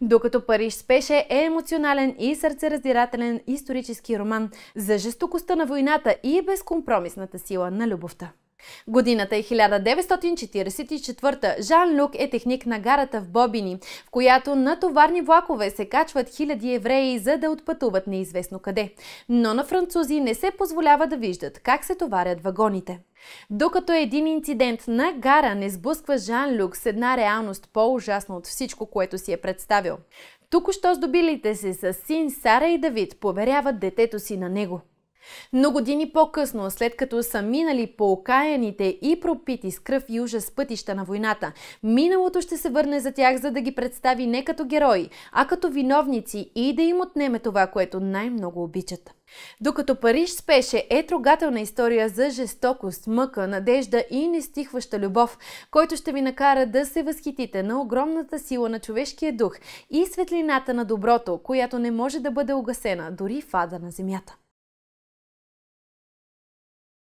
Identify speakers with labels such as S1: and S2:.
S1: Докато Париж спеше е емоционален и сърцераздирателен исторически роман за жестокостта на войната и безкомпромисната сила на любовта. Годината е 1944. Жан Люк е техник на гарата в Бобини, в която на товарни влакове се качват хиляди евреи, за да отпътуват неизвестно къде. Но на французи не се позволява да виждат как се товарят вагоните. Докато един инцидент на гара не сблъсква Жан Люк с една реалност по-ужасна от всичко, което си е представил. Тук що здобилите се с син Сара и Давид поверяват детето си на него. Но години по-късно, след като са минали по окаяните и пропити с кръв и ужас пътища на войната, миналото ще се върне за тях, за да ги представи не като герои, а като виновници и да им отнеме това, което най-много обичат. Докато Париж спеше е трогателна история за жестокост, мъка, надежда и нестихваща любов, който ще ви накара да се възхитите на огромната сила на човешкия дух и светлината на доброто, която не може да бъде огасена дори в ада на земята.